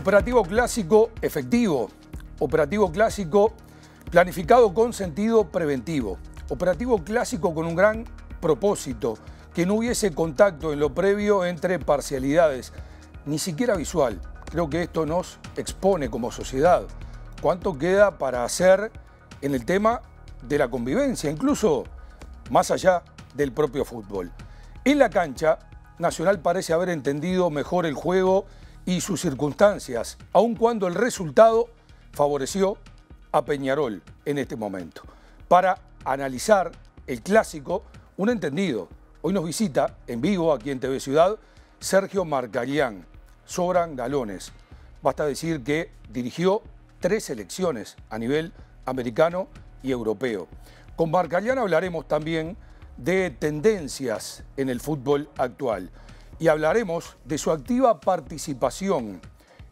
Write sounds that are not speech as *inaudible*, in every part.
Operativo clásico efectivo. Operativo clásico planificado con sentido preventivo. Operativo clásico con un gran propósito, que no hubiese contacto en lo previo entre parcialidades, ni siquiera visual. Creo que esto nos expone como sociedad. ¿Cuánto queda para hacer en el tema de la convivencia, incluso más allá del propio fútbol? En la cancha, Nacional parece haber entendido mejor el juego y sus circunstancias, aun cuando el resultado favoreció a Peñarol en este momento. Para analizar el clásico, un entendido. Hoy nos visita en vivo aquí en TV Ciudad Sergio Marcarián. Sobran galones. Basta decir que dirigió tres selecciones a nivel americano y europeo. Con Marcarián hablaremos también de tendencias en el fútbol actual y hablaremos de su activa participación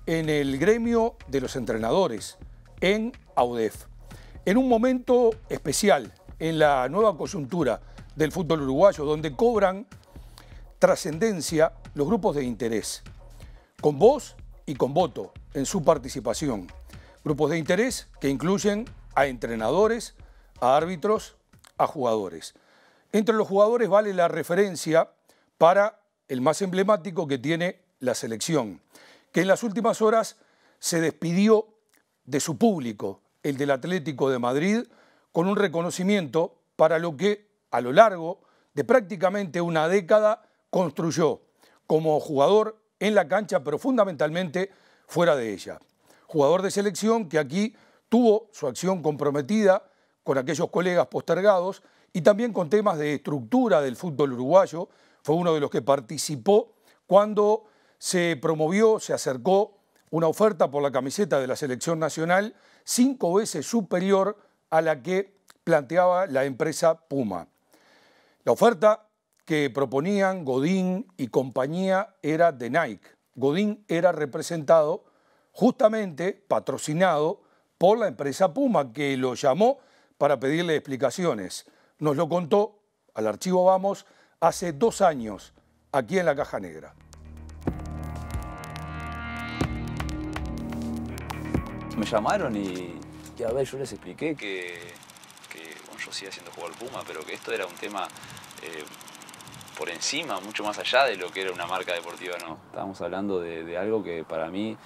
en el gremio de los entrenadores, en AUDEF. En un momento especial, en la nueva coyuntura del fútbol uruguayo, donde cobran trascendencia los grupos de interés, con voz y con voto en su participación. Grupos de interés que incluyen a entrenadores, a árbitros, a jugadores. Entre los jugadores vale la referencia para el más emblemático que tiene la selección, que en las últimas horas se despidió de su público, el del Atlético de Madrid, con un reconocimiento para lo que a lo largo de prácticamente una década construyó como jugador en la cancha, pero fundamentalmente fuera de ella. Jugador de selección que aquí tuvo su acción comprometida con aquellos colegas postergados y también con temas de estructura del fútbol uruguayo fue uno de los que participó cuando se promovió, se acercó una oferta por la camiseta de la selección nacional cinco veces superior a la que planteaba la empresa Puma. La oferta que proponían Godín y compañía era de Nike. Godín era representado justamente, patrocinado por la empresa Puma, que lo llamó para pedirle explicaciones. Nos lo contó, al archivo vamos, hace dos años aquí en la Caja Negra. Me llamaron y, a ver, yo les expliqué que, que yo sigo haciendo jugar Puma, pero que esto era un tema eh, por encima, mucho más allá de lo que era una marca deportiva, ¿no? Estábamos hablando de algo que para mí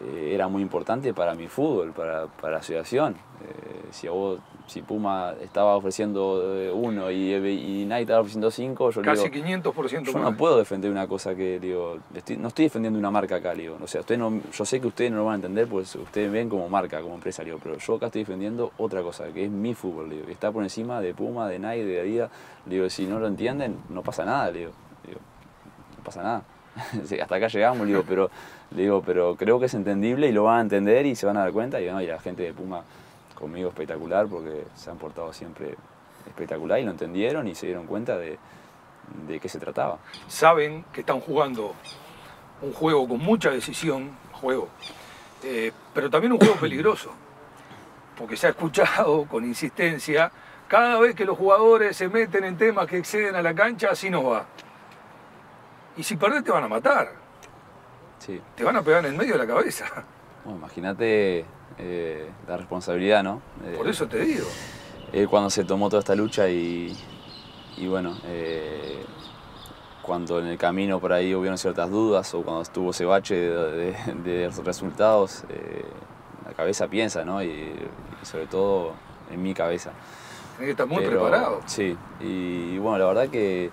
eh, era muy importante para mi fútbol, para, para la asociación. Eh, si, si Puma estaba ofreciendo eh, uno y, Nike estaba ofreciendo cinco, yo Casi 500% Yo no puedo defender una cosa que, digo, no estoy defendiendo una marca acá, digo. O sea, usted no, yo sé que ustedes no lo van a entender, pues ustedes ven como marca, como empresa, digo, pero yo acá estoy defendiendo otra cosa, que es mi fútbol, digo, que está por encima de Puma, de Nike, de Adidas. Digo, si no lo entienden, no pasa nada, digo no pasa nada. *laughs* Hasta acá llegamos, digo, pero le digo, pero creo que es entendible y lo van a entender y se van a dar cuenta. Y, la gente de Puma conmigo espectacular porque se han portado siempre espectacular y lo entendieron y se dieron cuenta de, qué se trataba. Saben que están jugando un juego con mucha decisión, juego, eh, pero también un juego peligroso, porque se ha escuchado con insistencia, cada vez que los jugadores se meten en temas que exceden a la cancha, así nos va. Y si perdés te van a matar. Te van a pegar en el medio de la cabeza. Bueno, imagínate eh, la responsabilidad, ¿no? Eh, por eso te digo. Eh, cuando se tomó toda esta lucha y, y bueno, cuando en el camino por ahí hubieron ciertas dudas o cuando estuvo ese bache de, resultados, la cabeza piensa, ¿no? Y, sobre todo en mi cabeza. Tienes que estar muy preparado. Sí, y, bueno, la verdad que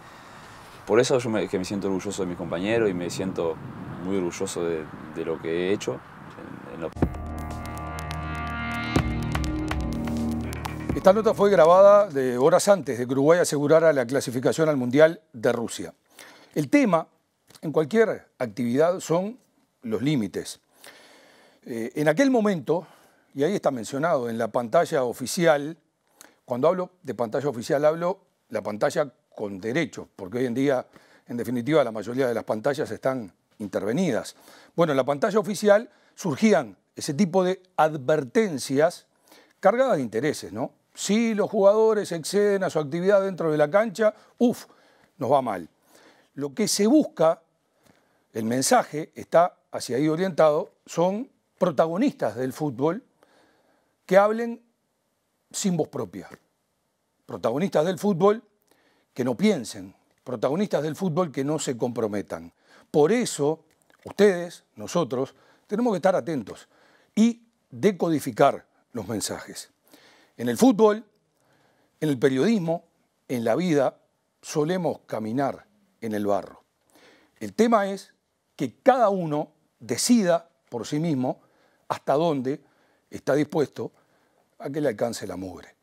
por eso yo me, que me siento orgulloso de mis compañeros y me siento muy orgulloso de, lo que he hecho. Esta nota fue grabada de horas antes de que Uruguay asegurara la clasificación al Mundial de Rusia. El tema, en cualquier actividad, son los límites. Eh, en aquel momento, y ahí está mencionado en la pantalla oficial, cuando hablo de pantalla oficial hablo la pantalla con derechos, porque hoy en día, en definitiva, la mayoría de las pantallas están intervenidas. Bueno, en la pantalla oficial surgían ese tipo de advertencias cargadas de intereses, ¿no? Si los jugadores exceden a su actividad dentro de la cancha, uff, nos va mal. Lo que se busca, el mensaje está hacia ahí orientado, son protagonistas del fútbol que hablen sin voz propia. Protagonistas del fútbol que no piensen, protagonistas del fútbol que no se comprometan. Por eso, ustedes, nosotros, tenemos que estar atentos y decodificar los mensajes. En el fútbol, en el periodismo, en la vida, solemos caminar en el barro. El tema es que cada uno decida por sí mismo hasta dónde está dispuesto a que le alcance la mugre.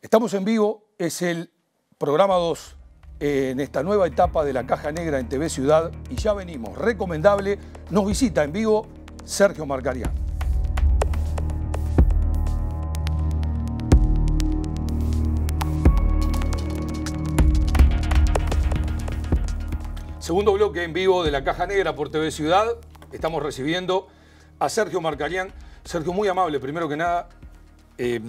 Estamos en vivo, es el programa 2 en esta nueva etapa de la Caja Negra en TV Ciudad y ya venimos. Recomendable, nos visita en vivo Sergio Marcarián. Segundo bloque en vivo de la Caja Negra por TV Ciudad. Estamos recibiendo a Sergio Marcarián. Sergio, muy amable, primero que nada, eh,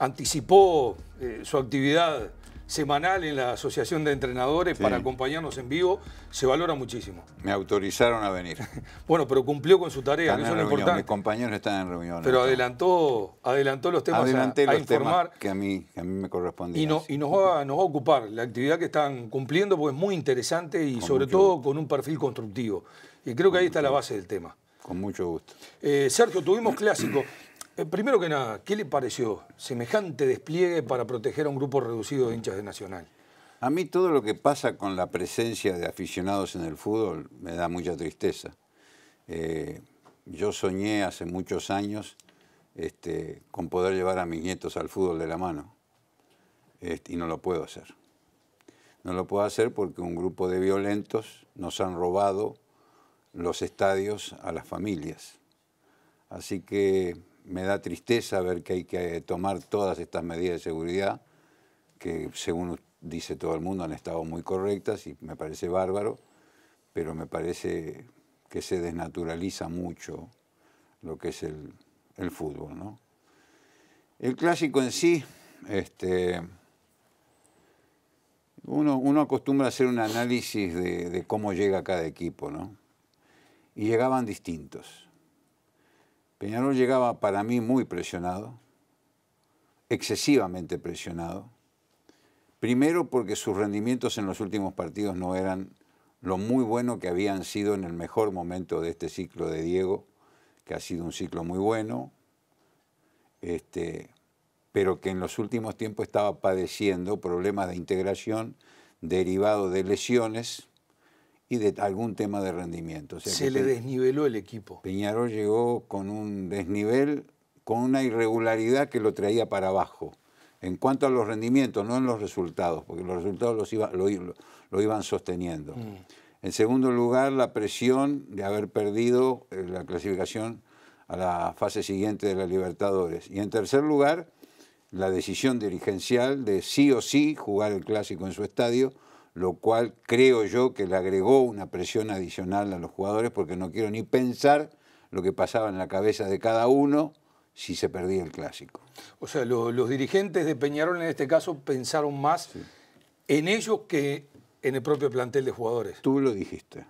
anticipó eh, su actividad semanal en la Asociación de Entrenadores para acompañarnos en vivo, se valora muchísimo. Me autorizaron a venir. *laughs* bueno, pero cumplió con su tarea, es lo importante. Mis compañeros están en reunión. Pero adelantó, adelantó los temas a, informar. que, a mí, me correspondían. Y, nos, va, a ocupar la actividad que están cumpliendo, porque es muy interesante y sobre todo con un perfil constructivo. Y creo que ahí está la base del tema. Con mucho gusto. Eh, Sergio, tuvimos clásico. Eh, primero que nada, ¿qué le pareció semejante despliegue para proteger a un grupo reducido de hinchas de Nacional? A mí todo lo que pasa con la presencia de aficionados en el fútbol me da mucha tristeza. Eh, yo soñé hace muchos años este, con poder llevar a mis nietos al fútbol de la mano este, y no lo puedo hacer. No lo puedo hacer porque un grupo de violentos nos han robado los estadios a las familias. Así que me da tristeza ver que hay que tomar todas estas medidas de seguridad que según dice todo el mundo han estado muy correctas y me parece bárbaro, pero me parece que se desnaturaliza mucho lo que es el, fútbol. ¿no? El clásico en sí, este, uno, uno, acostumbra a hacer un análisis de, de cómo llega cada equipo, ¿no? y llegaban distintos Peñarol llegaba para mí muy presionado, excesivamente presionado. Primero porque sus rendimientos en los últimos partidos no eran lo muy bueno que habían sido en el mejor momento de este ciclo de Diego, que ha sido un ciclo muy bueno, este, pero que en los últimos tiempos estaba padeciendo problemas de integración derivados de lesiones y de algún tema de rendimiento. Se le desniveló el equipo. Peñarol llegó con un desnivel, con una irregularidad que lo traía para abajo. En cuanto a los rendimientos, no en los resultados, porque los resultados los lo, iban sosteniendo. Mm. En segundo lugar, la presión de haber perdido eh, la clasificación a la fase siguiente de la Libertadores. Y en tercer lugar, la decisión dirigencial de sí o sí jugar el clásico en su estadio, lo cual creo yo que le agregó una presión adicional a los jugadores porque no quiero ni pensar lo que pasaba en la cabeza de cada uno si se perdía el clásico. O sea, los dirigentes de Peñarol en este caso pensaron más en ellos que en el propio plantel de jugadores. Tú lo dijiste.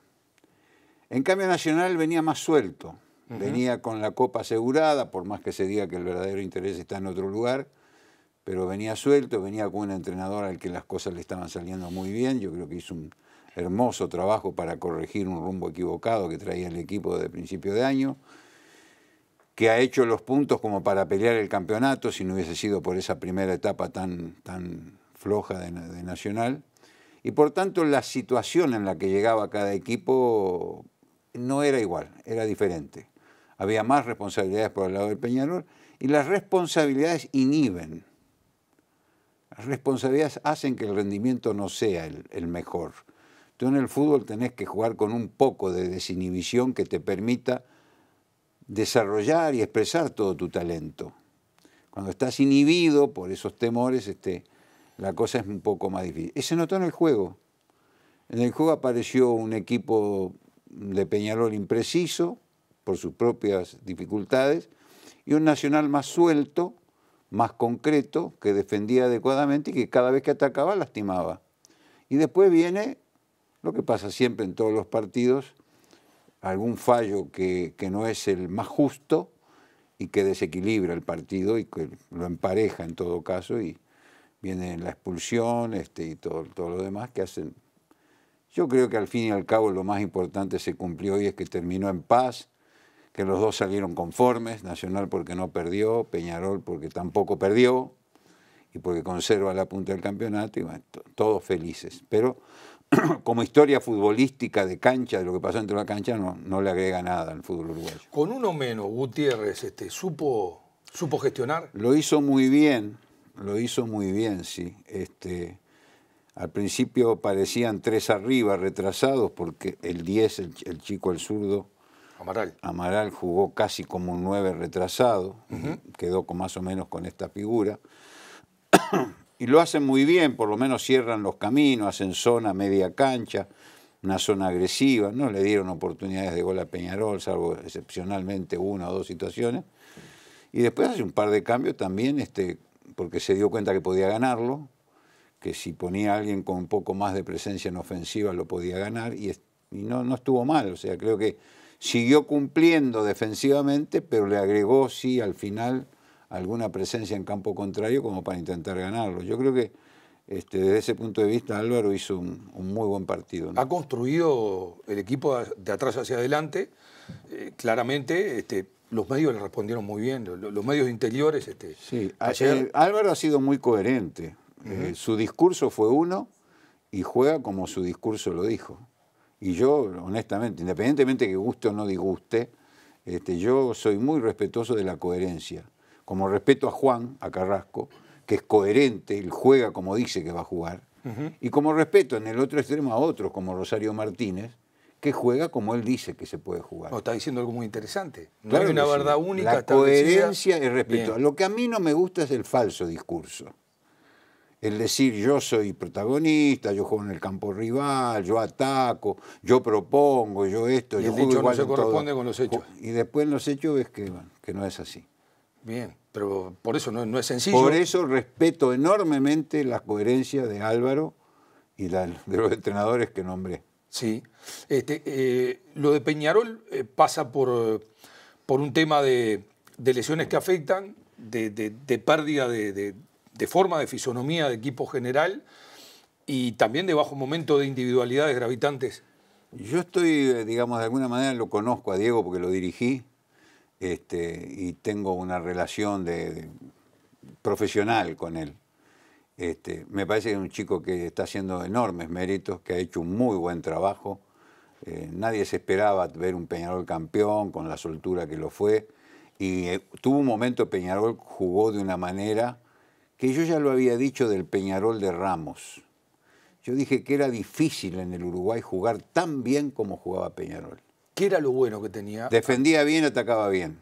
En cambio, Nacional venía más suelto, venía con la copa asegurada, por más que se diga que el verdadero interés está en otro lugar pero venía suelto, venía con un entrenador al que las cosas le estaban saliendo muy bien, yo creo que hizo un hermoso trabajo para corregir un rumbo equivocado que traía el equipo de principio de año, que ha hecho los puntos como para pelear el campeonato, si no hubiese sido por esa primera etapa tan, tan floja de, de Nacional, y por tanto la situación en la que llegaba cada equipo no era igual, era diferente. Había más responsabilidades por el lado del Peñarol y las responsabilidades inhiben responsabilidades hacen que el rendimiento no sea el, mejor. Tú en el fútbol tenés que jugar con un poco de desinhibición que te permita desarrollar y expresar todo tu talento. Cuando estás inhibido por esos temores, este, la cosa es un poco más difícil. Y se notó en el juego. En el juego apareció un equipo de Peñarol impreciso por sus propias dificultades y un Nacional más suelto más concreto, que defendía adecuadamente y que cada vez que atacaba lastimaba. Y después viene lo que pasa siempre en todos los partidos, algún fallo que, no es el más justo y que desequilibra el partido y que lo empareja en todo caso y viene la expulsión este, y todo, todo lo demás que hacen. Yo creo que al fin y al cabo lo más importante se cumplió y es que terminó en paz que los dos salieron conformes, Nacional porque no perdió, Peñarol porque tampoco perdió y porque conserva la punta del campeonato, y bueno, todos felices. Pero *clears throat* como historia futbolística de cancha, de lo que pasó entre la cancha, no, le agrega nada al fútbol uruguayo. Con uno menos, Gutiérrez este, ¿supo, supo gestionar. Lo hizo muy bien, lo hizo muy bien, sí. Este, al principio parecían tres arriba, retrasados, porque el 10, el chico, el zurdo, Amaral. jugó casi como un 9 retrasado, quedó con, más o menos con esta figura. *clears throat* y lo hacen muy bien, por lo menos cierran los caminos, hacen zona media cancha, una zona agresiva, no le dieron oportunidades de gol a Peñarol, salvo excepcionalmente una o dos situaciones. Y después hace un par de cambios también, este, porque se dio cuenta que podía ganarlo, que si ponía a alguien con un poco más de presencia en ofensiva lo podía ganar, y, y no, no estuvo mal, o sea, creo que siguió cumpliendo defensivamente, pero le agregó, sí, al final alguna presencia en campo contrario como para intentar ganarlo. Yo creo que este, desde ese punto de vista Álvaro hizo un, muy buen partido. Ha construido el equipo de atrás hacia adelante, eh, claramente este, los medios le respondieron muy bien, los, medios interiores. Este, sí, eh, Álvaro ha sido muy coherente, eh, su discurso fue uno y juega como su discurso lo dijo. Y yo, honestamente, independientemente que guste o no disguste, este, yo soy muy respetuoso de la coherencia. Como respeto a Juan, a Carrasco, que es coherente, él juega como dice que va a jugar. Y como respeto en el otro extremo a otros, como Rosario Martínez, que juega como él dice que se puede jugar. está diciendo algo muy interesante. No hay una verdad única. La coherencia es respeto. Lo que a mí no me gusta es el falso discurso el decir yo soy protagonista, yo juego en el campo rival, yo ataco, yo propongo, yo esto, y yo juego no corresponde con los hechos. Y después en los hechos ves que, no es así. Bien, pero por eso no, es sencillo. Por eso respeto enormemente la coherencia de Álvaro y la, de los entrenadores que nombré. Sí, este, eh, lo de Peñarol eh, pasa por, por un tema de, lesiones que afectan, de pérdida de, de forma, de fisonomía, de equipo general y también de bajo momento de individualidades gravitantes. Yo estoy, eh, digamos, de alguna manera lo conozco a Diego porque lo dirigí este, y tengo una relación de, profesional con él. Este, me parece que es un chico que está haciendo enormes méritos, que ha hecho un muy buen trabajo. Eh, nadie se esperaba ver un Peñarol campeón con la soltura que lo fue. Y eh, tuvo un momento Peñarol jugó de una manera que yo ya lo había dicho del Peñarol de Ramos. Yo dije que era difícil en el Uruguay jugar tan bien como jugaba Peñarol. ¿Qué era lo bueno que tenía? Defendía bien, atacaba bien.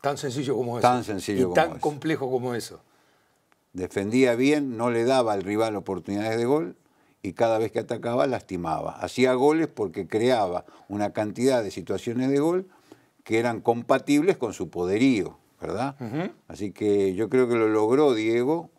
Tan sencillo como eso. Tan sencillo y eso. tan complejo como eso. Defendía bien, no le daba al rival oportunidades de gol y cada vez que atacaba lastimaba. Hacía goles porque creaba una cantidad de situaciones de gol que eran compatibles con su poderío. Así que yo creo que lo logró Diego,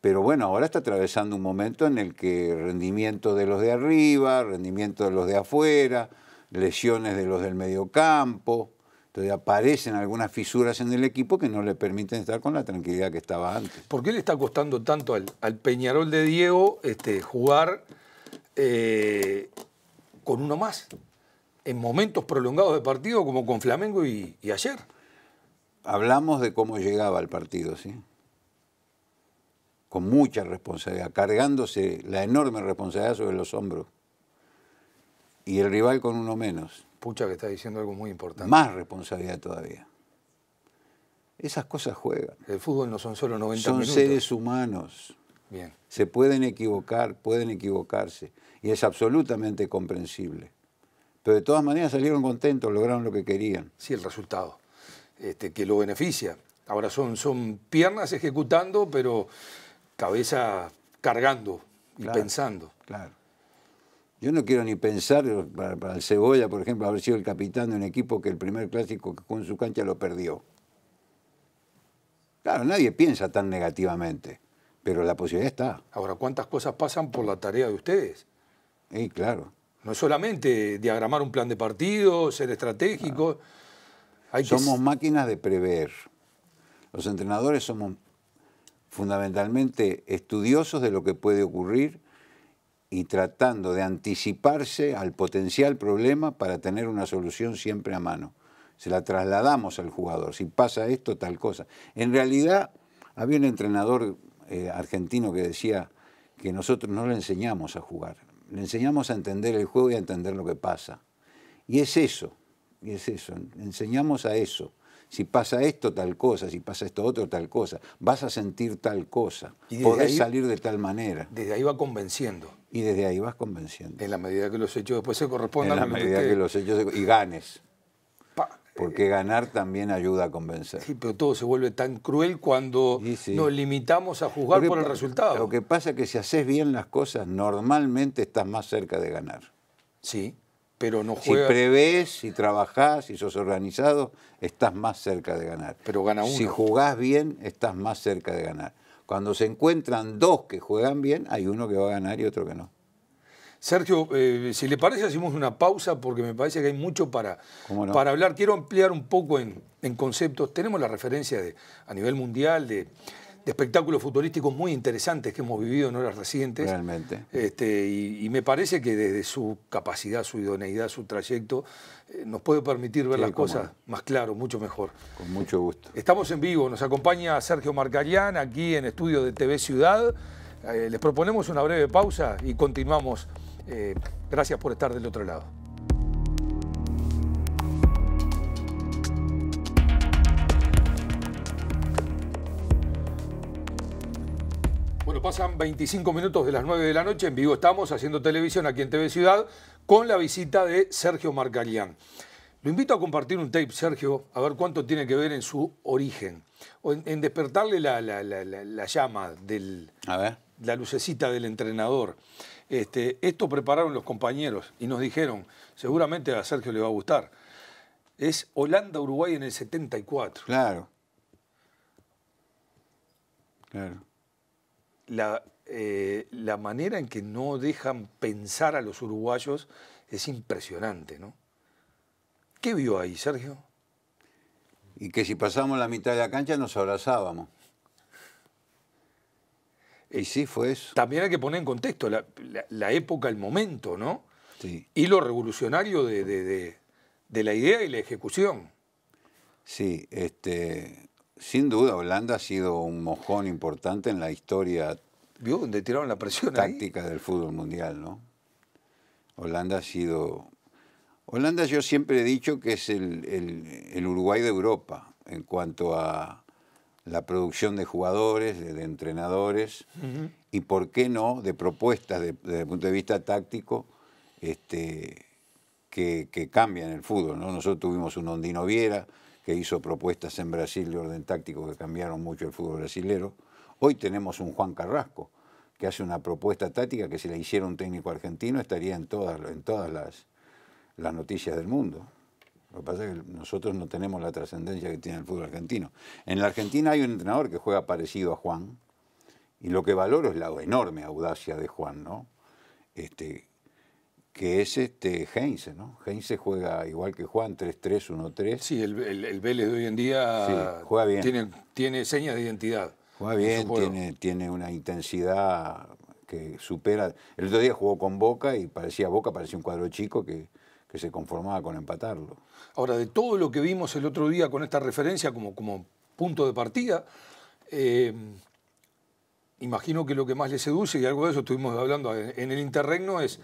pero bueno, ahora está atravesando un momento en el que rendimiento de los de arriba, rendimiento de los de afuera, lesiones de los del medio campo entonces aparecen algunas fisuras en el equipo que no le permiten estar con la tranquilidad que estaba antes. ¿Por qué le está costando tanto al, Peñarol de Diego este, jugar eh, con uno más? En momentos prolongados de partido como con Flamengo y ayer hablamos de cómo llegaba al partido, ¿sí? Con mucha responsabilidad, cargándose la enorme responsabilidad sobre los hombros. Y el rival con uno menos. Pucha, que está diciendo algo muy importante. Más responsabilidad todavía. Esas cosas juegan. El fútbol no son solo 90 Son seres humanos. Bien. Se pueden equivocar, pueden equivocarse. Y es absolutamente comprensible. Pero de todas maneras salieron contentos, lograron lo que querían. Sí, el resultado. Este, que lo beneficia. Ahora son, son piernas ejecutando, pero cabeza cargando y pensando. Claro. Yo no quiero ni pensar eh, para, el Cebolla, por ejemplo, haber sido el capitán de un equipo que el primer clásico que jugó su cancha lo perdió. Claro, nadie piensa tan negativamente, pero la posibilidad está. Ahora, ¿cuántas cosas pasan por la tarea de ustedes? Sí, claro. No es solamente diagramar un plan de partido, ser estratégico somos máquinas de prever. Los entrenadores somos fundamentalmente estudiosos de lo que puede ocurrir y tratando de anticiparse al potencial problema para tener una solución siempre a mano. Se la trasladamos al jugador, si pasa esto, tal cosa. En realidad, había un entrenador eh, argentino que decía que nosotros no le enseñamos a jugar, le enseñamos a entender el juego y a entender lo que pasa. Y es eso, y es eso, enseñamos a eso. Si pasa esto, tal cosa, si pasa esto otro, tal cosa. Vas a sentir tal cosa. Y Podés salir de tal manera. Desde ahí va convenciendo. Y desde ahí vas convenciendo. En la medida que los hechos después se correspondan. En la medida que, los hechos se... Y ganes. Porque eh, ganar también ayuda a convencer. Sí, pero todo se vuelve tan cruel cuando nos limitamos a juzgar por el resultado. Lo que pasa es que si haces bien las cosas, normalmente estás más cerca de ganar. Sí. Si prevés, si trabajás, si sos organizado, estás más cerca de ganar. Pero gana uno. Si jugás bien, estás más cerca de ganar. Cuando se encuentran dos que juegan bien, hay uno que va a ganar y otro que no. Sergio, eh, si le parece, hacemos una pausa porque me parece que hay mucho para, para hablar. Quiero ampliar un poco en, conceptos. Tenemos la referencia a nivel mundial de de espectáculos futurísticos muy interesantes que hemos vivido en horas recientes. Realmente. Este, y, me parece que desde su capacidad, su idoneidad, su trayecto, eh, nos puede permitir ver las cosas más claro, mucho mejor. Con mucho gusto. Estamos en vivo, nos acompaña Sergio Marcarián aquí en estudio de TV Ciudad. Eh, les proponemos una breve pausa y continuamos. Eh, gracias por estar del otro lado. pasan 25 minutos de las 9 de la noche. En vivo estamos haciendo televisión aquí en TV Ciudad con la visita de Sergio Marcalián. Lo invito a compartir un tape, Sergio, a ver cuánto tiene que ver en su origen. en, despertarle la, llama, del, la lucecita del entrenador. Este, esto prepararon los compañeros y nos dijeron, seguramente a Sergio le va a gustar. Es Holanda-Uruguay en el 74. Claro. Claro la, eh, la manera en que no dejan pensar a los uruguayos es impresionante, ¿no? ¿Qué vio ahí, Sergio? Y que si pasamos la mitad de la cancha nos abrazábamos. y eh, sí fue eso. También hay que poner en contexto la, época, el momento, ¿no? Sí. Y lo revolucionario de, de la idea y la ejecución. Sí, este, sin duda, Holanda ha sido un mojón importante en la historia. Táctica del fútbol mundial, ¿no? Holanda ha sido. Holanda, yo siempre he dicho que es el, Uruguay de Europa en cuanto a la producción de jugadores, de, entrenadores y, por qué no, de propuestas desde el punto de vista táctico este, que, cambian el fútbol. Nosotros tuvimos un Ondino Viera, que hizo propuestas en Brasil de orden táctico que cambiaron mucho el fútbol brasilero. Hoy tenemos un Juan Carrasco que hace una propuesta táctica que si la hiciera un técnico argentino estaría en todas, en todas las, las noticias del mundo. Lo que pasa es que nosotros no tenemos la trascendencia que tiene el fútbol argentino. En la Argentina hay un entrenador que juega parecido a Juan, y lo que valoro es la enorme audacia de Juan, ¿no? Este, que es este Heinze, ¿no? Heinze juega igual que Juan, 3-3-1-3. Sí, el, el, Vélez de hoy en día juega bien. Tiene, tiene, señas de identidad. Juega bien, tiene, una intensidad que supera. El otro día jugó con Boca y parecía Boca, parecía un cuadro chico que, que se conformaba con empatarlo. Ahora, de todo lo que vimos el otro día con esta referencia como, como punto de partida, eh, imagino que lo que más le seduce, y algo de eso estuvimos hablando en el interregno, es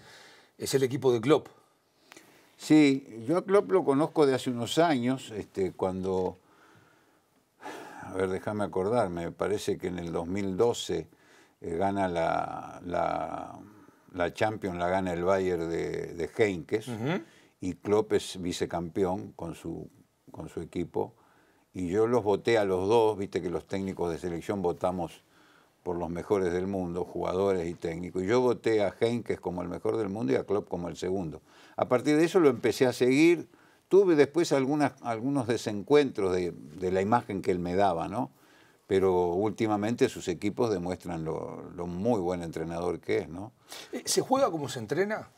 es el equipo de Klopp. Sí, yo a Klopp lo conozco de hace unos años, este, cuando, a ver, déjame acordar, me parece que en el 2012 eh, gana la, la, la, Champions, la gana el Bayern de, de y Klopp es vicecampeón con su, con su equipo, y yo los voté a los dos, viste que los técnicos de selección votamos por los mejores del mundo, jugadores y técnicos. Y yo voté a es como el mejor del mundo y a Klopp como el segundo. A partir de eso lo empecé a seguir. Tuve después algunos desencuentros de, la imagen que él me daba, ¿no? Pero últimamente sus equipos demuestran lo, muy buen entrenador que es, ¿no? Eh, ¿Se juega como se entrena?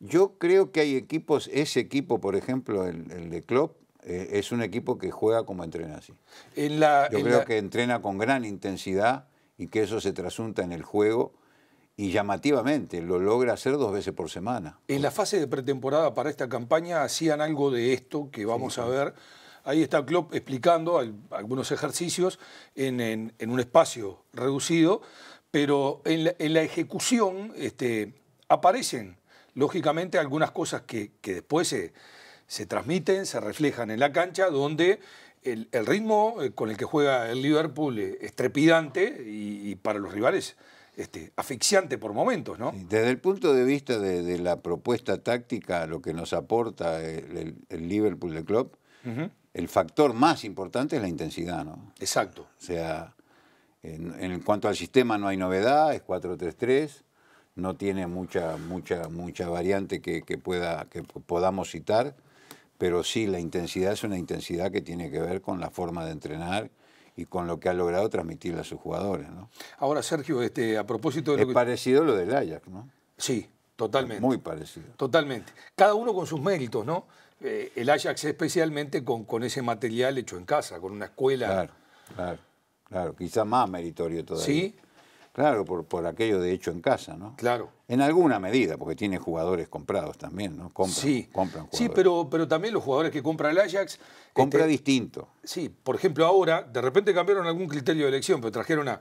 Yo creo que hay equipos, ese equipo, por ejemplo, el, de Klopp, eh, es un equipo que juega como entrena así. Yo creo que entrena con gran intensidad y que eso se trasunta en el juego y llamativamente lo logra hacer dos veces por semana. En la fase de pretemporada para esta campaña hacían algo de esto que vamos a ver. Ahí está Klopp explicando algunos ejercicios en, un espacio reducido, pero en la, ejecución este, aparecen, lógicamente, algunas cosas que, después se, se transmiten, se reflejan en la cancha, donde el, ritmo eh, con el que juega el Liverpool eh, es trepidante y, para los rivales este, asfixiante por momentos, ¿no? desde el punto de vista de, la propuesta táctica, lo que nos aporta el, Liverpool de Club, el factor más importante es la intensidad, ¿no? Exacto. O sea, en, cuanto al sistema no hay novedad, es 4-3-3, no tiene mucha, mucha, mucha variante que, pueda, que podamos citar pero sí la intensidad es una intensidad que tiene que ver con la forma de entrenar y con lo que ha logrado transmitirle a sus jugadores. ¿no? Ahora, Sergio, este, a propósito de... parecido lo del Ajax, ¿no? Sí, totalmente. muy parecido. Totalmente. Cada uno con sus méritos, ¿no? Eh, el Ajax especialmente con, con ese material hecho en casa, con una escuela. Claro, claro, claro. Quizá más meritorio todavía. Sí, Claro, por, aquello de hecho en casa, ¿no? Claro. En alguna medida, porque tiene jugadores comprados también, ¿no? sí, compran jugadores. Sí, pero, pero también los jugadores que compran el Ajax. Compra este, distinto. Sí, por ejemplo, ahora de repente cambiaron algún criterio de elección, pero trajeron a,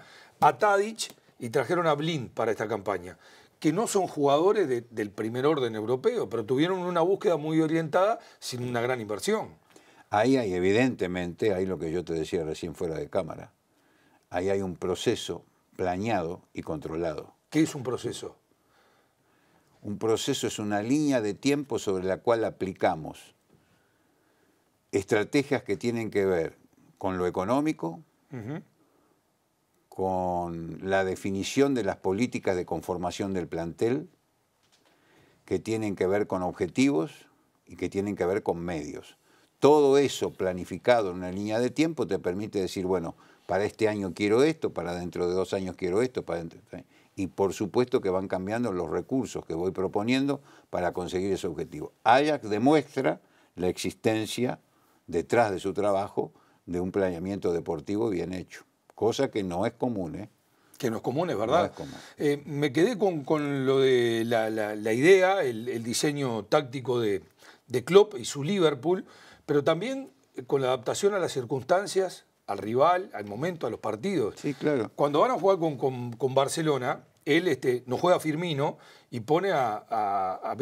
Tadic y trajeron a Blind para esta campaña, que no son jugadores del primer orden europeo, pero tuvieron una búsqueda muy orientada sin una gran inversión. Ahí hay, evidentemente, ahí lo que yo te decía recién fuera de cámara, ahí hay un proceso planeado y controlado. ¿Qué es un proceso? Un proceso es una línea de tiempo sobre la cual aplicamos estrategias que tienen que ver con lo económico, con la definición de las políticas de conformación del plantel, que tienen que ver con objetivos y que tienen que ver con medios. Todo eso planificado en una línea de tiempo te permite decir, bueno, para este año quiero esto, para dentro de dos años quiero esto, para dentro de... Y por supuesto que van cambiando los recursos que voy proponiendo para conseguir ese objetivo. Ajax demuestra la existencia detrás de su trabajo de un planeamiento deportivo bien hecho, cosa que no es común. ¿eh? Que no es común, es verdad. Eh, me quedé con, lo de la, idea, el, diseño táctico de, de Klopp y su Liverpool pero también eh, con la adaptación a las circunstancias, al rival, al momento, a los partidos. Sí, claro. Cuando van a jugar con, Barcelona, él este, no juega Firmino y pone a, a, a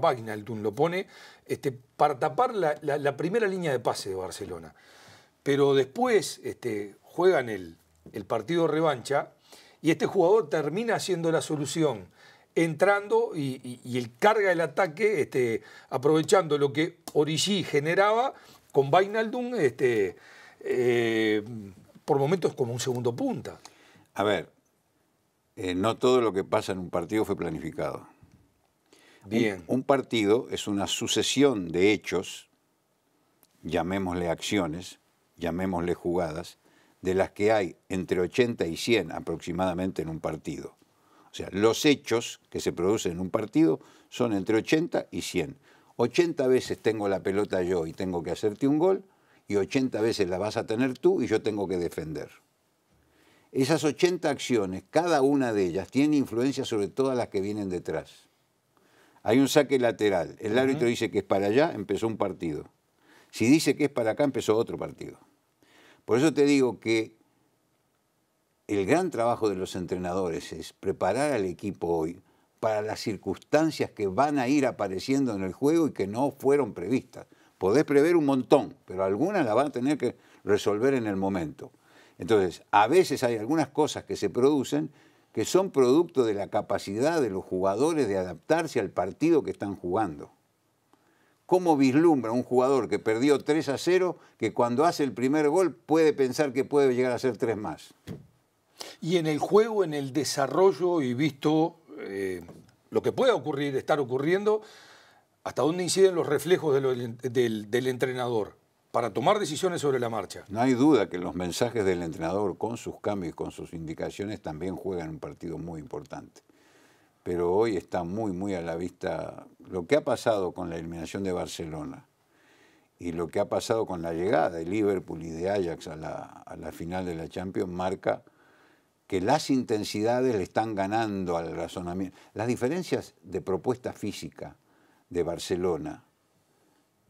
página, lo pone este, para tapar la, primera línea de pase de Barcelona. Pero después este, juegan el, el partido revancha y este jugador termina siendo la solución entrando y, el carga del ataque, este, aprovechando lo que Origi generaba con Vainaldum, este, eh, por momentos como un segundo punta. A ver, eh, no todo lo que pasa en un partido fue planificado. Bien. un partido es una sucesión de hechos, llamémosle acciones, llamémosle jugadas, de las que hay entre 80 y 100 aproximadamente en un partido sea, los hechos que se producen en un partido son entre 80 y 100. 80 veces tengo la pelota yo y tengo que hacerte un gol, y 80 veces la vas a tener tú y yo tengo que defender. Esas 80 acciones, cada una de ellas tiene influencia sobre todas las que vienen detrás. Hay un saque lateral, el árbitro dice que es para allá, empezó un partido. Si dice que es para acá, empezó otro partido. Por eso te digo que el gran trabajo de los entrenadores es preparar al equipo hoy para las circunstancias que van a ir apareciendo en el juego y que no fueron previstas. Podés prever un montón, pero algunas las van a tener que resolver en el momento. Entonces, a veces hay algunas cosas que se producen que son producto de la capacidad de los jugadores de adaptarse al partido que están jugando. ¿Cómo vislumbra un jugador que perdió 3 a 0 que cuando hace el primer gol puede pensar que puede llegar a ser 3 más? Y en el juego, en el desarrollo y visto eh, lo que pueda ocurrir, estar ocurriendo, ¿hasta dónde inciden los reflejos del, entrenador? para tomar decisiones sobre la marcha. No hay duda que los mensajes del entrenador con sus cambios, con sus indicaciones, también juegan un partido muy importante. Pero hoy está muy, muy a la vista lo que ha pasado con la eliminación de Barcelona y lo que ha pasado con la llegada de Liverpool y de Ajax a la, a la final de la Champions marca que las intensidades le están ganando al razonamiento. Las diferencias de propuesta física de Barcelona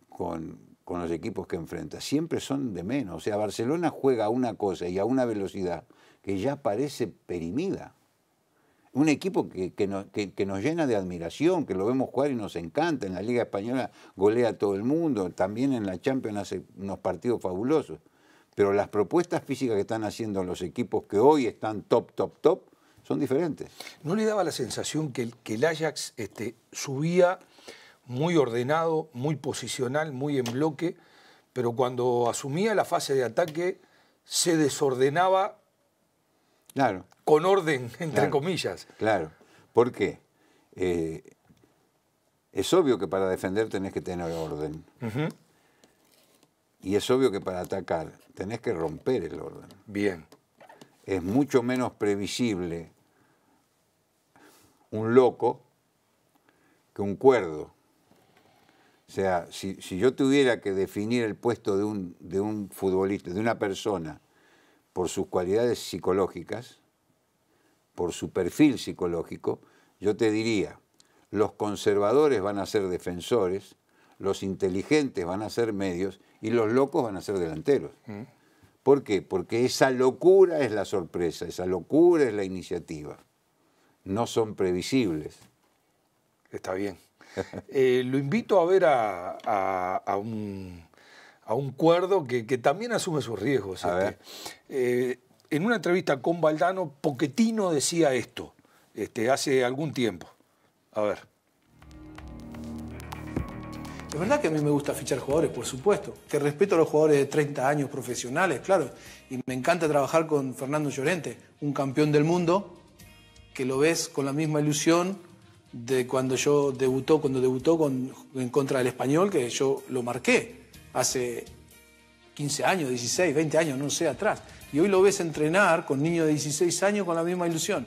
con, los equipos que enfrenta siempre son de menos. O sea, Barcelona juega a una cosa y a una velocidad que ya parece perimida. Un equipo que, nos llena de admiración, que lo vemos jugar y nos encanta. En la Liga Española golea a todo el mundo, también en la Champions hace unos partidos fabulosos pero las propuestas físicas que están haciendo los equipos que hoy están top, top, top, son diferentes. ¿No le daba la sensación que, el Ajax este, subía muy ordenado, muy posicional, muy en bloque, pero cuando asumía la fase de ataque se desordenaba claro. con orden, *laughs* entre comillas? Claro. porque qué? Eh, es obvio que para defender tenés que tener orden. Y es obvio que para atacar tenés que romper el orden. Bien. Es mucho menos previsible un loco que un cuerdo. O sea, si, yo tuviera que definir el puesto de un, de un futbolista, de una persona, por sus cualidades psicológicas, por su perfil psicológico, yo te diría, los conservadores van a ser defensores, los inteligentes van a ser medios y los locos van a ser delanteros. Mm. ¿Por qué? Porque esa locura es la sorpresa, esa locura es la iniciativa. No son previsibles. Está bien. *laughs* Eh, lo invito a ver a, a, un cuerdo que, también asume sus riesgos. Este. Eh, en una entrevista con Valdano, Poquetino decía esto este, hace algún tiempo. A ver. Es verdad que a mí me gusta fichar jugadores, por supuesto, que respeto a los jugadores de 30 años profesionales, claro, y me encanta trabajar con Fernando Llorente, un campeón del mundo, que lo ves con la misma ilusión de cuando yo debutó, cuando debutó con, en contra del español, que yo lo marqué hace 15 años, 16, 20 años, no sé, atrás. Y hoy lo ves entrenar con niños de 16 años con la misma ilusión.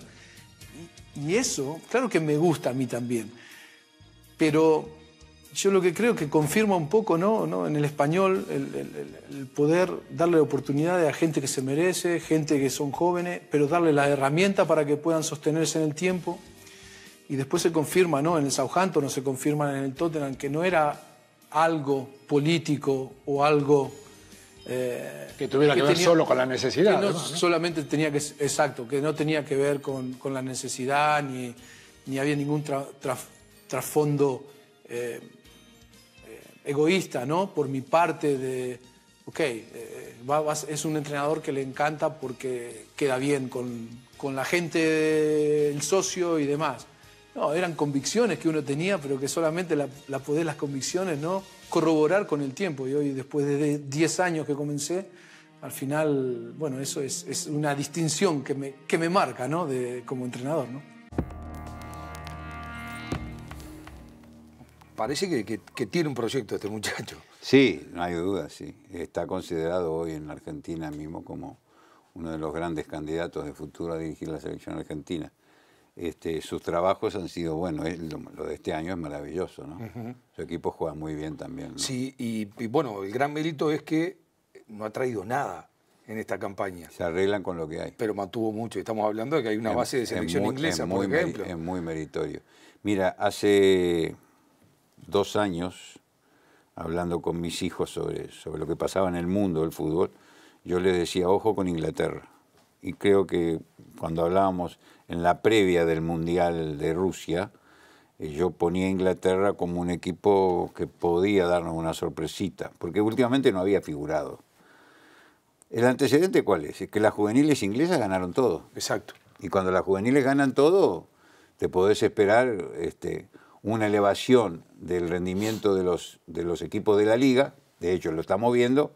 Y, y eso, claro que me gusta a mí también, pero yo lo que creo que confirma un poco ¿no? en el español el, poder darle oportunidades a gente que se merece, gente que son jóvenes, pero darle la herramienta para que puedan sostenerse en el tiempo. Y después se confirma ¿no? en el Southampton no se confirma en el Tottenham que no era algo político o algo... Eh, que tuviera que, ver solo con la necesidad. solamente tenía que... Exacto, que no tenía que ver con, la necesidad ni, ni había ningún trasfondo... Eh, egoísta, ¿no? Por mi parte de, ok, eh, es un entrenador que le encanta porque queda bien con, la gente, el socio y demás. No, eran convicciones que uno tenía, pero que solamente la, las convicciones, ¿no? Corroborar con el tiempo. Y hoy, después de 10 años que comencé, al final, bueno, eso es, una distinción que me, marca, ¿no? De, como entrenador, ¿no? Parece que, tiene un proyecto este muchacho. Sí, no hay duda, sí. Está considerado hoy en la Argentina mismo como uno de los grandes candidatos de futuro a dirigir la selección argentina. Este, sus trabajos han sido buenos, lo, de este año es maravilloso, ¿no? Su equipo juega muy bien también. Sí, y, bueno, el gran mérito es que no ha traído nada en esta campaña. Se arreglan con lo que hay. Pero mantuvo mucho. Estamos hablando de que hay una base de selección inglesa, por ejemplo. Es muy meritorio. Mira, hace dos años hablando con mis hijos sobre, sobre lo que pasaba en el mundo del fútbol, yo les decía, ojo con Inglaterra. Y creo que cuando hablábamos en la previa del Mundial de Rusia, eh, yo ponía a Inglaterra como un equipo que podía darnos una sorpresita, porque últimamente no había figurado. ¿El antecedente cuál es? Es que las juveniles inglesas ganaron todo. Exacto. Y cuando las juveniles ganan todo, te podés esperar este, una elevación del rendimiento de los, de los equipos de la liga, de hecho lo estamos viendo,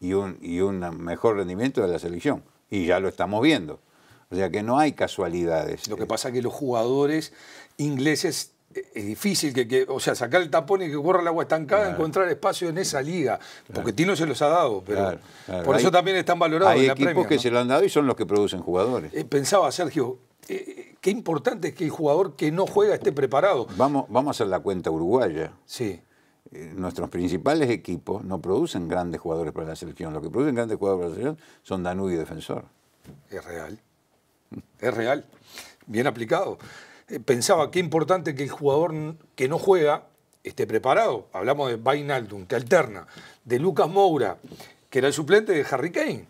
y un, y un mejor rendimiento de la selección, y ya lo estamos viendo. O sea que no hay casualidades. Lo que pasa es que los jugadores ingleses es difícil que, o sea, sacar el tapón y que corra el agua estancada, encontrar espacio en esa liga. Porque Tino se los ha dado, pero por eso también están valorados. Hay en la equipos que se lo han dado y son los que producen jugadores. Eh, pensaba, Sergio, eh, eh, qué importante es que el jugador que no juega esté preparado. Vamos, vamos a hacer la cuenta uruguaya. Sí. nuestros principales equipos no producen grandes jugadores para la selección. lo que producen grandes jugadores para la selección son Danubio y Defensor. Es real. Es real. Bien aplicado. Eh, pensaba qué importante que el jugador que no juega esté preparado. Hablamos de Bainaldum, que alterna, de Lucas Moura, que era el suplente de Harry Kane.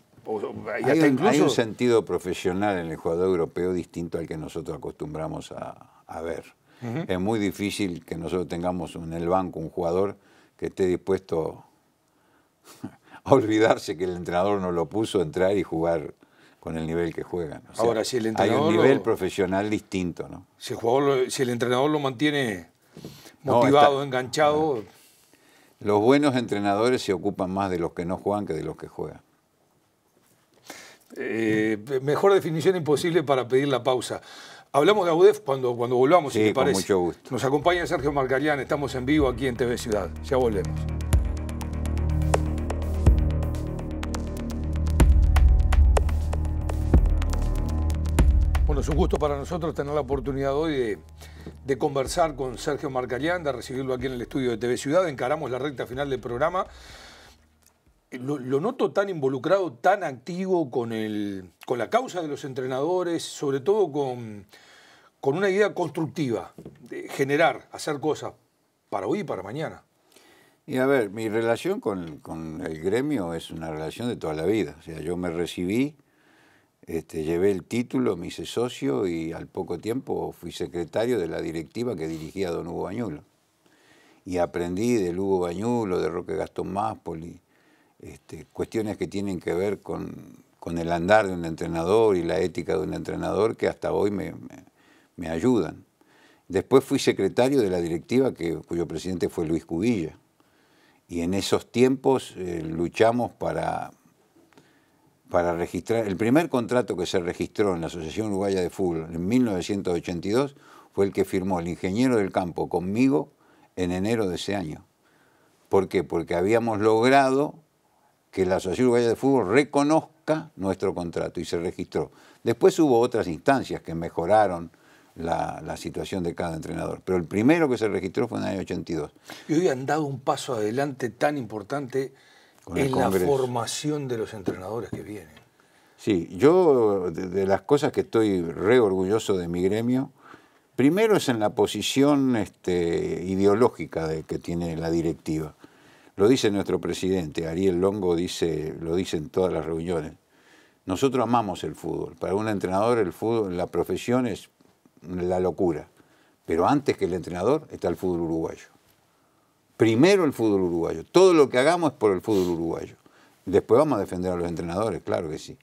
hay, un sentido profesional en el jugador europeo distinto al que nosotros acostumbramos a, ver. Es muy difícil que nosotros tengamos en el banco un jugador que esté dispuesto *laughs* a olvidarse que el entrenador no lo puso, entrar y jugar con el nivel que juegan. Ahora, si hay un nivel profesional distinto, ¿no? Si el, entrenador lo mantiene motivado, enganchado. Los buenos entrenadores se ocupan más de los que no juegan que de los que juegan. Eh, mejor definición imposible para pedir la pausa. Hablamos de AUDEF cuando, cuando volvamos, parece. mucho gusto. Nos acompaña Sergio Margarian, estamos en vivo aquí en TV Ciudad. Ya volvemos. es un gusto para nosotros tener la oportunidad hoy de, conversar con Sergio Marcallán, de recibirlo aquí en el estudio de TV Ciudad. Encaramos la recta final del programa. Lo, noto tan involucrado, tan activo con, con la causa de los entrenadores, sobre todo con, con una idea constructiva, de generar, hacer cosas para hoy y para mañana. Y a ver, mi relación con, con, el gremio es una relación de toda la vida. O sea, yo me recibí este, llevé el título, me hice socio y al poco tiempo fui secretario de la directiva que dirigía don Hugo Bañulo. Y aprendí de Hugo Bañulo, de Roque Gastón Máspoli, este, cuestiones que tienen que ver con, el andar de un entrenador y la ética de un entrenador que hasta hoy me, ayudan. Después fui secretario de la directiva que, cuyo presidente fue Luis Cubilla. Y en esos tiempos eh, luchamos para para registrar, el primer contrato que se registró en la Asociación Uruguaya de Fútbol en 1982 fue el que firmó el ingeniero del campo conmigo en enero de ese año. ¿Por qué? Porque habíamos logrado que la Asociación Uruguaya de Fútbol reconozca nuestro contrato y se registró. Después hubo otras instancias que mejoraron la, situación de cada entrenador, pero el primero que se registró fue en el año 82. Y hoy han dado un paso adelante tan importante en la formación de los entrenadores que vienen. Sí, yo de, las cosas que estoy re orgulloso de mi gremio, primero es en la posición este, ideológica de, que tiene la directiva. Lo dice nuestro presidente, Ariel Longo dice, lo dice en todas las reuniones. Nosotros amamos el fútbol. Para un entrenador el fútbol, la profesión es la locura. Pero antes que el entrenador está el fútbol uruguayo primero el fútbol uruguayo. Todo lo que hagamos es por el fútbol uruguayo. Después vamos a defender a los entrenadores, claro que sí.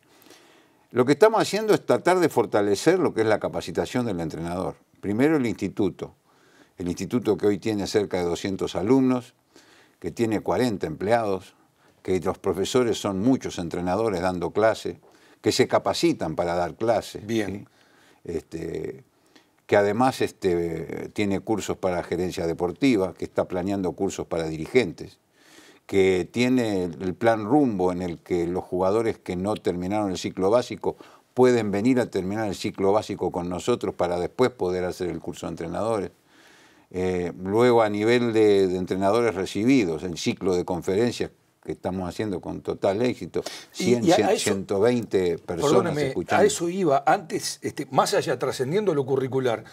Lo que estamos haciendo es tratar de fortalecer lo que es la capacitación del entrenador. Primero el instituto, el instituto que hoy tiene cerca de 200 alumnos, que tiene 40 empleados, que los profesores son muchos entrenadores dando clases, que se capacitan para dar clases. Bien. Este, que además este, tiene cursos para gerencia deportiva, que está planeando cursos para dirigentes, que tiene el plan rumbo en el que los jugadores que no terminaron el ciclo básico pueden venir a terminar el ciclo básico con nosotros para después poder hacer el curso de entrenadores. Eh, luego a nivel de, entrenadores recibidos, el ciclo de conferencias que estamos haciendo con total éxito, 100, 120 personas escuchando. A eso iba, antes, este, más allá, trascendiendo lo curricular,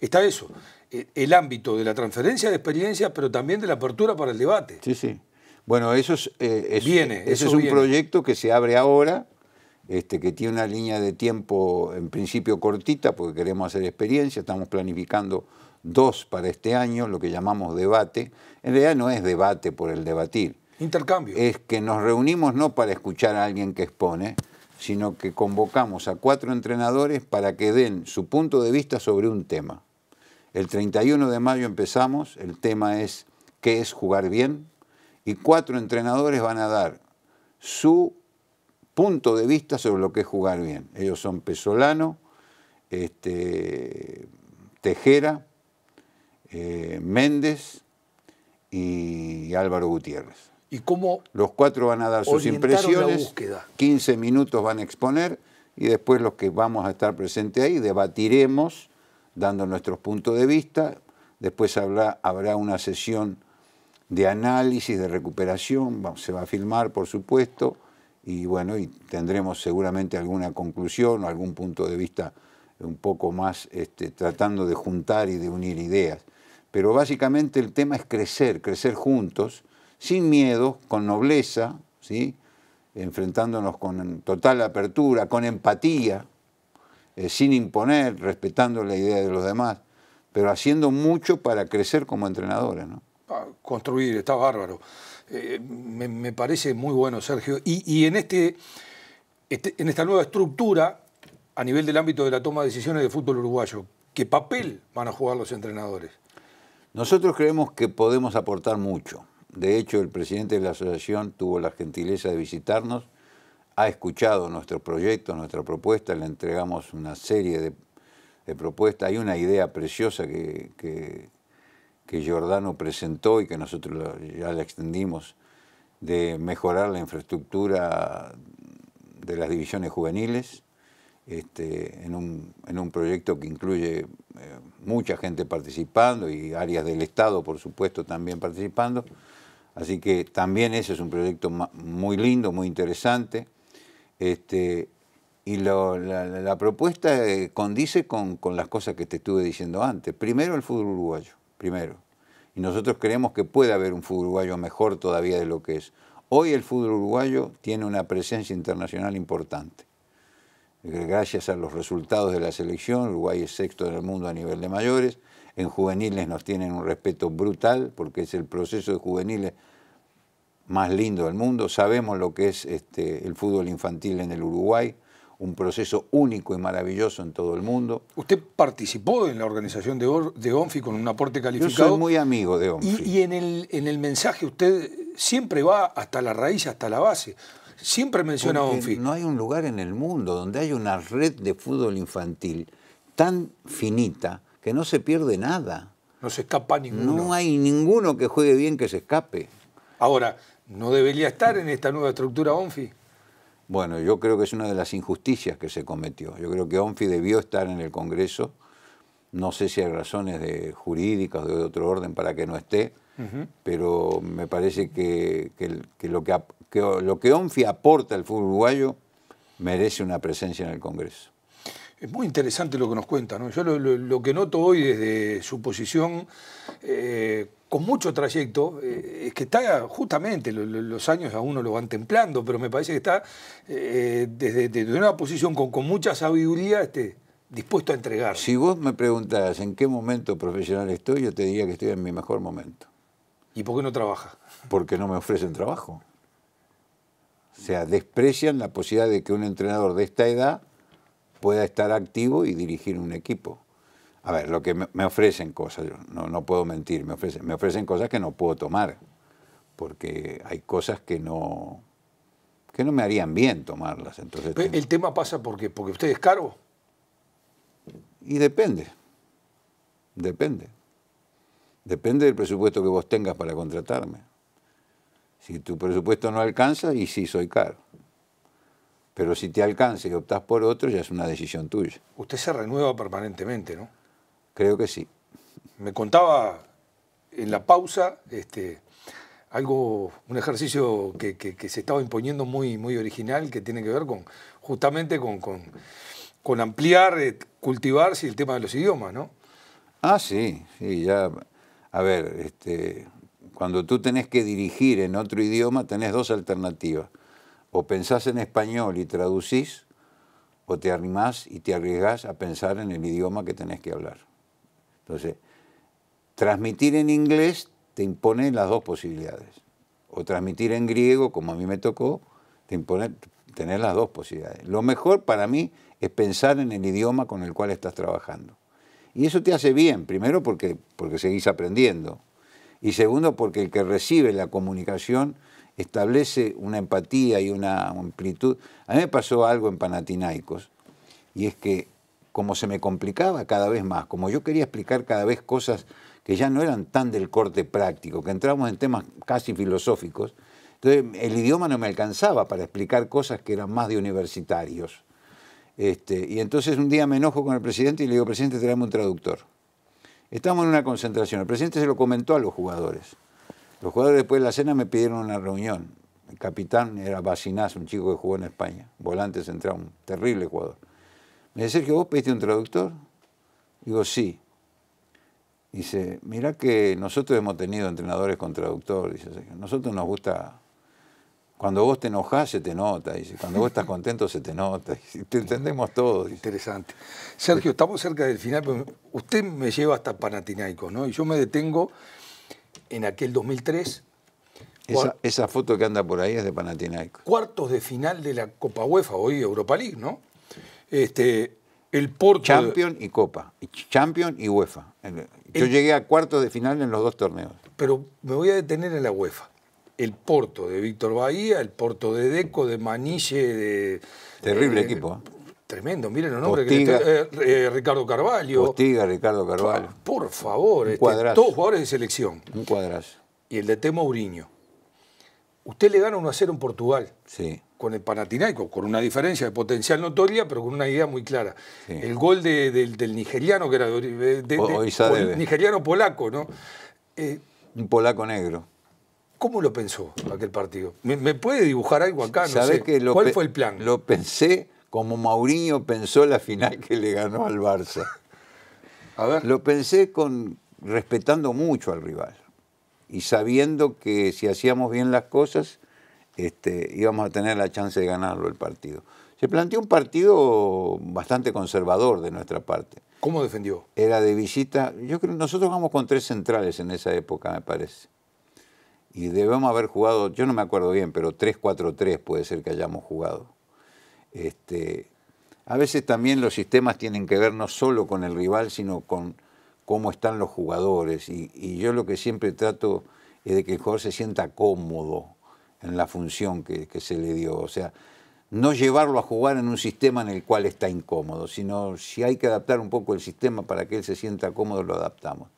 está eso, e, el ámbito de la transferencia de experiencias, pero también de la apertura para el debate. Sí, sí. Bueno, eso es, eh, eso es un proyecto que se abre ahora, este, que tiene una línea de tiempo en principio cortita, porque queremos hacer experiencia, estamos planificando dos para este año, lo que llamamos debate. En realidad no es debate por el debatir, Intercambio. Es que nos reunimos no para escuchar a alguien que expone, sino que convocamos a cuatro entrenadores para que den su punto de vista sobre un tema. El 31 de mayo empezamos, el tema es qué es jugar bien, y cuatro entrenadores van a dar su punto de vista sobre lo que es jugar bien. Ellos son Pesolano, este, Tejera, eh, Méndez y Álvaro Gutiérrez los cuatro van a dar sus impresiones, 15 minutos van a exponer y después los que vamos a estar presentes ahí debatiremos dando nuestros puntos de vista, después habrá, habrá una sesión de análisis, de recuperación, se va a filmar por supuesto y bueno, y tendremos seguramente alguna conclusión o algún punto de vista un poco más este, tratando de juntar y de unir ideas. Pero básicamente el tema es crecer, crecer juntos sin miedo, con nobleza, ¿sí? enfrentándonos con total apertura, con empatía, eh, sin imponer, respetando la idea de los demás, pero haciendo mucho para crecer como entrenadores. Construir, está bárbaro. Eh, me, parece muy bueno, Sergio. Y, en, este, este, en esta nueva estructura, a nivel del ámbito de la toma de decisiones de fútbol uruguayo, ¿qué papel van a jugar los entrenadores? Nosotros creemos que podemos aportar mucho. De hecho, el presidente de la asociación tuvo la gentileza de visitarnos, ha escuchado nuestro proyecto, nuestra propuesta, le entregamos una serie de, propuestas. Hay una idea preciosa que, que, Giordano presentó y que nosotros ya la extendimos de mejorar la infraestructura de las divisiones juveniles este, en, un, proyecto que incluye eh, mucha gente participando y áreas del Estado, por supuesto, también participando. Así que también ese es un proyecto muy lindo, muy interesante. Este, y la, propuesta eh, condice con, las cosas que te estuve diciendo antes. Primero el fútbol uruguayo, primero. Y nosotros creemos que puede haber un fútbol uruguayo mejor todavía de lo que es. Hoy el fútbol uruguayo tiene una presencia internacional importante. Gracias a los resultados de la selección, Uruguay es sexto del mundo a nivel de mayores. En juveniles nos tienen un respeto brutal porque es el proceso de juveniles más lindo del mundo. Sabemos lo que es este, el fútbol infantil en el Uruguay, un proceso único y maravilloso en todo el mundo. Usted participó en la organización de, ONFI con un aporte calificado. Yo soy muy amigo de ONFI. Y, en, el, en el mensaje usted siempre va hasta la raíz, hasta la base. Siempre menciona ONFI. No hay un lugar en el mundo donde haya una red de fútbol infantil tan finita que no se pierde nada. No se escapa ninguno. No hay ninguno que juegue bien que se escape. Ahora, ¿no debería estar en esta nueva estructura ONFI? Bueno, yo creo que es una de las injusticias que se cometió. Yo creo que ONFI debió estar en el Congreso. No sé si hay razones de jurídicas o de otro orden para que no esté, pero me parece que, lo que, lo que ONFI aporta al fútbol uruguayo merece una presencia en el Congreso. Es muy interesante lo que nos cuenta, Yo lo, que noto hoy desde su posición, eh, con mucho trayecto, eh, es que está justamente, los años a uno lo van templando, pero me parece que está eh, desde, una posición con, mucha sabiduría este, dispuesto a entregar. Si vos me preguntas en qué momento profesional estoy, yo te diría que estoy en mi mejor momento. ¿Y por qué no trabaja? Porque no me ofrecen trabajo. O sea, desprecian la posibilidad de que un entrenador de esta edad pueda estar activo y dirigir un equipo. A ver, lo que me ofrecen cosas, no, no puedo mentir, me ofrecen, me ofrecen cosas que no puedo tomar, porque hay cosas que no, que no me harían bien tomarlas. Entonces, ¿El tema pasa porque ¿Porque usted es caro? Y depende, depende. Depende del presupuesto que vos tengas para contratarme. Si tu presupuesto no alcanza, y si soy caro. Pero si te alcanza y optás por otro, ya es una decisión tuya. Usted se renueva permanentemente, ¿no? Creo que sí. Me contaba en la pausa este, algo, un ejercicio que, se estaba imponiendo muy, muy original, que tiene que ver con justamente con, con, ampliar, eh, cultivarse el tema de los idiomas, ¿no? Ah, sí, sí, ya. A ver, este, cuando tú tenés que dirigir en otro idioma, tenés dos alternativas o pensás en español y traducís, o te animás y te arriesgás a pensar en el idioma que tenés que hablar. Entonces, transmitir en inglés te impone las dos posibilidades. O transmitir en griego, como a mí me tocó, te impone tener las dos posibilidades. Lo mejor para mí es pensar en el idioma con el cual estás trabajando. Y eso te hace bien, primero porque, porque seguís aprendiendo, y segundo porque el que recibe la comunicación establece una empatía y una amplitud. A mí me pasó algo en Panatinaicos, y es que como se me complicaba cada vez más, como yo quería explicar cada vez cosas que ya no eran tan del corte práctico, que entramos en temas casi filosóficos, entonces el idioma no me alcanzaba para explicar cosas que eran más de universitarios. Este, y entonces un día me enojo con el presidente y le digo, presidente, tráeme un traductor. Estamos en una concentración, el presidente se lo comentó a los jugadores. Los jugadores después de la cena me pidieron una reunión. El capitán era vacinaz un chico que jugó en España, volante central, un terrible jugador. Me dice, Sergio, ¿vos pediste un traductor? Digo, sí. Dice, mirá que nosotros hemos tenido entrenadores con traductor. Dice, nosotros nos gusta. Cuando vos te enojás, se te nota. Dice, cuando vos estás contento, se te nota. *laughs* Dice, te entendemos todo. Interesante. Sergio, estamos cerca del final, pero usted me lleva hasta Panatinaico, ¿no? Y yo me detengo en aquel 2003. Esa, foto que anda por ahí es de Panathinaikos. Cuartos de final de la Copa UEFA, hoy Europa League, ¿no? Este, el Porto... Champion y Copa, Champion y UEFA. Yo llegué a cuartos de final en los dos torneos. Pero me voy a detener en la UEFA. El Porto de Víctor Bahía, el Porto de Deco, de Manille, de... Terrible equipo. ¿eh? Tremendo, miren los nombres que le eh, eh, Ricardo Carvalho. Postiga, Ricardo Carvalho. Por, favor, este, todos jugadores de selección. Un cuadrazo. Y el de Temo Uriño. Usted le gana 1 a 0 en Portugal. Sí. Con el panatinaico con una diferencia de potencial notoria, pero con una idea muy clara. El gol del nigeriano, que era de, nigeriano polaco, ¿no? Eh, Un polaco negro. ¿Cómo lo pensó aquel partido? ¿Me, puede dibujar algo acá? No sé. ¿Cuál fue el plan? Lo pensé como Mourinho pensó la final que le ganó al Barça. Lo pensé con respetando mucho al rival y sabiendo que si hacíamos bien las cosas este, íbamos a tener la chance de ganarlo el partido. Se planteó un partido bastante conservador de nuestra parte. ¿Cómo defendió? Era de visita. Yo creo nosotros jugamos con tres centrales en esa época, me parece. Y debemos haber jugado, yo no me acuerdo bien, pero 3-4-3 puede ser que hayamos jugado. Este, a veces también los sistemas tienen que ver no solo con el rival, sino con cómo están los jugadores. Y, yo lo que siempre trato es de que el jugador se sienta cómodo en la función que, se le dio. O sea, no llevarlo a jugar en un sistema en el cual está incómodo, sino si hay que adaptar un poco el sistema para que él se sienta cómodo, lo adaptamos.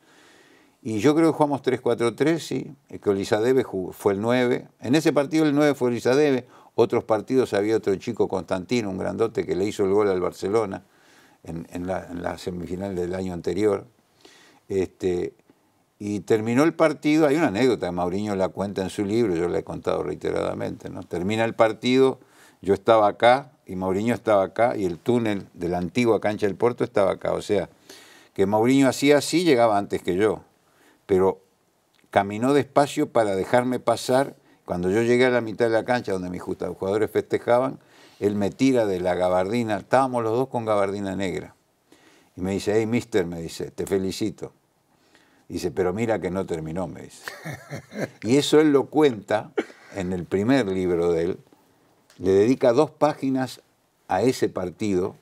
Y yo creo que jugamos 3-4-3, sí, que Olizadebe fue el 9. En ese partido el 9 fue Olizadebe. Otros partidos había otro chico, Constantino, un grandote, que le hizo el gol al Barcelona en, la, semifinal del año anterior. Este, y terminó el partido, hay una anécdota, Mauriño la cuenta en su libro, yo la he contado reiteradamente, ¿no? Termina el partido, yo estaba acá y Mauriño estaba acá y el túnel de la antigua cancha del puerto estaba acá. O sea, que Mauriño hacía así, llegaba antes que yo, pero caminó despacio para dejarme pasar cuando yo llegué a la mitad de la cancha donde mis jugadores festejaban, él me tira de la gabardina, estábamos los dos con gabardina negra. Y me dice, hey, mister, me dice, te felicito. Dice, pero mira que no terminó, me dice. Y eso él lo cuenta en el primer libro de él. Le dedica dos páginas a ese partido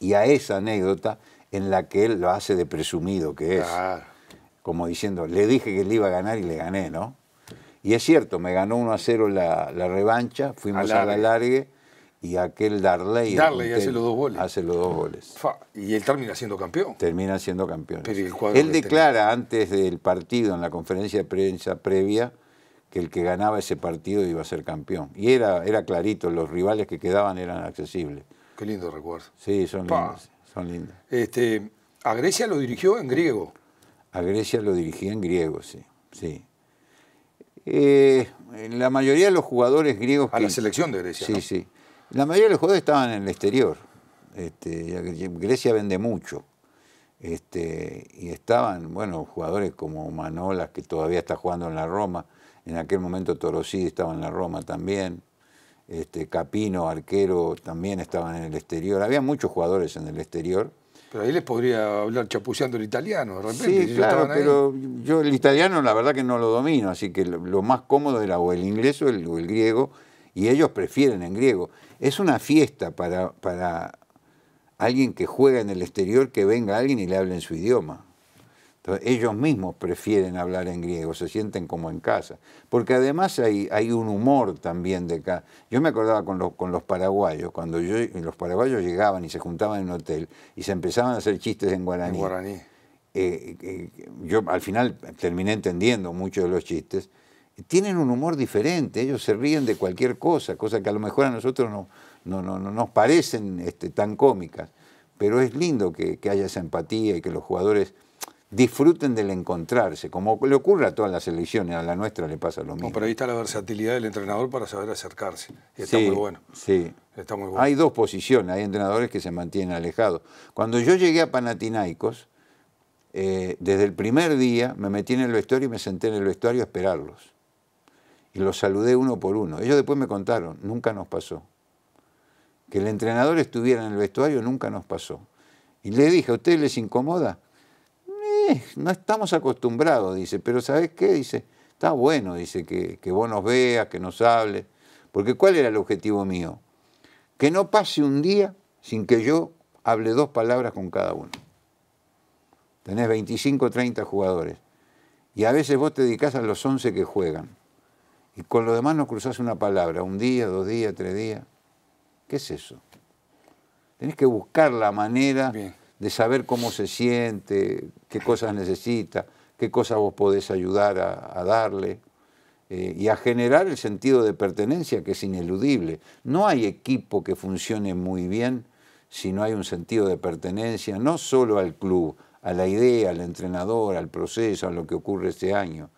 y a esa anécdota en la que él lo hace de presumido que es. Como diciendo, le dije que le iba a ganar y le gané, ¿no? Y es cierto, me ganó 1 a 0 la, revancha, fuimos a la largue y aquel Darley. Darley hace los dos goles. Hace los dos goles. Y él termina siendo campeón. Termina siendo campeón. él declara antes del partido, en la conferencia de prensa previa, que el que ganaba ese partido iba a ser campeón. Y era, era clarito, los rivales que quedaban eran accesibles. Qué lindo recuerdo. Sí, son lindos. Son lindos. Este, a Grecia lo dirigió en griego. A Grecia lo dirigía en griego, sí. sí. Eh, la mayoría de los jugadores griegos... A la selección de Grecia. Sí, sí. La mayoría de los jugadores estaban en el exterior. Este, Grecia vende mucho. Este, y estaban, bueno, jugadores como Manolas, que todavía está jugando en la Roma. En aquel momento Torosí estaba en la Roma también. Este, Capino, arquero, también estaban en el exterior. Había muchos jugadores en el exterior pero ahí les podría hablar chapuceando el italiano, Sí, claro, pero yo el italiano la verdad que no lo domino, así que lo, más cómodo era o el inglés o el, o el, griego, y ellos prefieren en griego. Es una fiesta para, para alguien que juega en el exterior que venga alguien y le hable en su idioma. Entonces, ellos mismos prefieren hablar en griego, se sienten como en casa. Porque además hay, un humor también de acá. Yo me acordaba con, los, paraguayos, cuando yo, los paraguayos llegaban y se juntaban en un hotel y se empezaban a hacer chistes en guaraní. Eh, eh, yo al final terminé entendiendo muchos de los chistes. Tienen un humor diferente, ellos se ríen de cualquier cosa, cosa que a lo mejor a nosotros no, no, no, no nos parecen este, tan cómicas. Pero es lindo que haya esa empatía y que los jugadores disfruten del encontrarse, como le ocurre a todas las elecciones, a la nuestra le pasa lo mismo. pero ahí está la versatilidad del entrenador para saber acercarse. Y está muy bueno. Sí. Está muy bueno. Hay dos posiciones, hay entrenadores que se mantienen alejados. Cuando yo llegué a Panatinaicos, eh, desde el primer día me metí en el vestuario y me senté en el vestuario a esperarlos. Y los saludé uno por uno. Ellos después me contaron, nunca nos pasó. Que el entrenador estuviera en el vestuario nunca nos pasó. Y le dije, ¿a ustedes les incomoda? no estamos acostumbrados, dice, pero ¿sabes qué? Dice, está bueno, dice, que, vos nos veas, que nos hables, porque ¿cuál era el objetivo mío? Que no pase un día sin que yo hable dos palabras con cada uno. Tenés 25 o 30 jugadores y a veces vos te dedicas a los 11 que juegan y con los demás no cruzás una palabra, un día, dos días, tres días. ¿Qué es eso? Tenés que buscar la manera Bien de saber cómo se siente, qué cosas necesita, qué cosas vos podés ayudar a, darle eh, y a generar el sentido de pertenencia que es ineludible. No hay equipo que funcione muy bien si no hay un sentido de pertenencia, no solo al club, a la idea, al entrenador, al proceso, a lo que ocurre este año.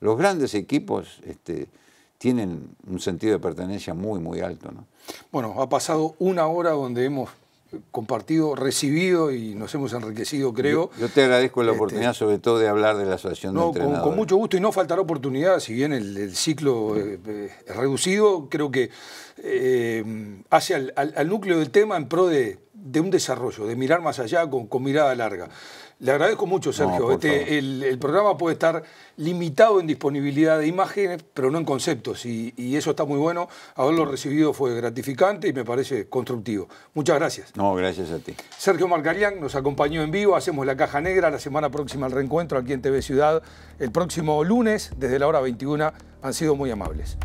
Los grandes equipos este, tienen un sentido de pertenencia muy, muy alto. ¿no? Bueno, ha pasado una hora donde hemos compartido, recibido y nos hemos enriquecido, creo. Yo, te agradezco la este, oportunidad, sobre todo, de hablar de la Asociación de Entrenadores. Con, con, mucho gusto y no faltará oportunidad, si bien el, ciclo eh, eh, es reducido, creo que eh, hace al, núcleo del tema en pro de, un desarrollo, de mirar más allá con mirada larga. Le agradezco mucho, Sergio. Este, el, programa puede estar limitado en disponibilidad de imágenes, pero no en conceptos. Y, eso está muy bueno. Haberlo recibido fue gratificante y me parece constructivo. Muchas gracias. No, gracias a ti. Sergio Marcarián nos acompañó en vivo. Hacemos la caja negra la semana próxima al reencuentro aquí en TV Ciudad. El próximo lunes, desde la hora 21, han sido muy amables.